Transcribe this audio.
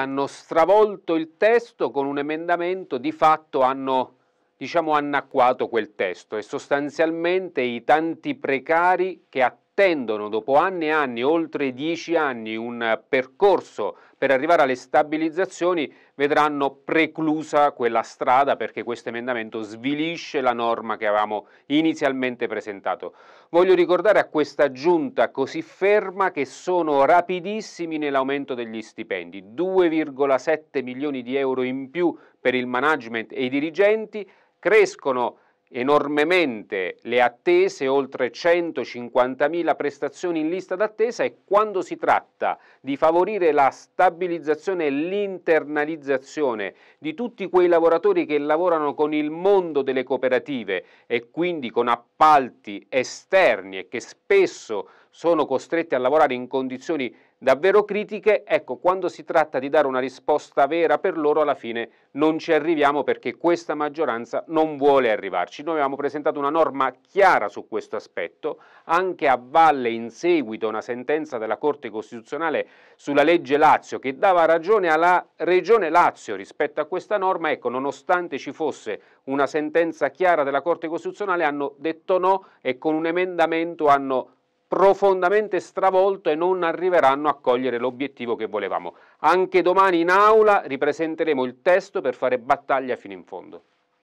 hanno stravolto il testo con un emendamento, di fatto hanno diciamo, annacquato quel testo e sostanzialmente i tanti precari che attendono attendono dopo anni e anni, oltre dieci anni, un percorso per arrivare alle stabilizzazioni vedranno preclusa quella strada perché questo emendamento svilisce la norma che avevamo inizialmente presentato. Voglio ricordare a questa giunta così ferma che sono rapidissimi nell'aumento degli stipendi, 2,7 milioni di euro in più per il management e i dirigenti, crescono enormemente le attese, oltre 150.000 prestazioni in lista d'attesa e quando si tratta di favorire la stabilizzazione e l'internalizzazione di tutti quei lavoratori che lavorano con il mondo delle cooperative e quindi con appalti esterni e che spesso sono costretti a lavorare in condizioni davvero critiche, ecco, quando si tratta di dare una risposta vera per loro, alla fine non ci arriviamo perché questa maggioranza non vuole arrivarci. Noi abbiamo presentato una norma chiara su questo aspetto, anche a valle in seguito a una sentenza della Corte Costituzionale sulla legge Lazio che dava ragione alla Regione Lazio rispetto a questa norma, ecco, nonostante ci fosse una sentenza chiara della Corte Costituzionale, hanno detto no e con un emendamento hanno profondamente stravolto e non arriveranno a cogliere l'obiettivo che volevamo. Anche domani in aula ripresenteremo il testo per fare battaglia fino in fondo.